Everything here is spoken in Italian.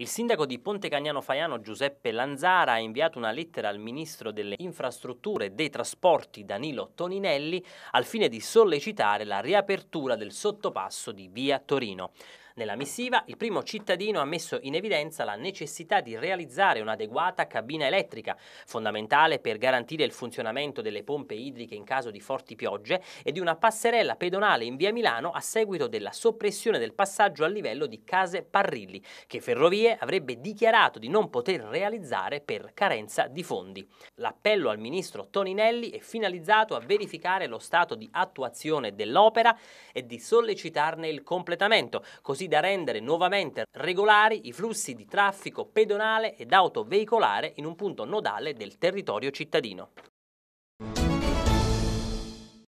Il sindaco di Ponte Cagnano Faiano Giuseppe Lanzara ha inviato una lettera al ministro delle infrastrutture e dei trasporti Danilo Toninelli al fine di sollecitare la riapertura del sottopasso di via Torino. Nella missiva il primo cittadino ha messo in evidenza la necessità di realizzare un'adeguata cabina elettrica, fondamentale per garantire il funzionamento delle pompe idriche in caso di forti piogge, e di una passerella pedonale in via Milano a seguito della soppressione del passaggio a livello di Case Parrilli, che Ferrovie avrebbe dichiarato di non poter realizzare per carenza di fondi. L'appello al ministro Toninelli è finalizzato a verificare lo stato di attuazione dell'opera e di sollecitarne il completamento, così da rendere nuovamente regolari i flussi di traffico pedonale ed autoveicolare in un punto nodale del territorio cittadino.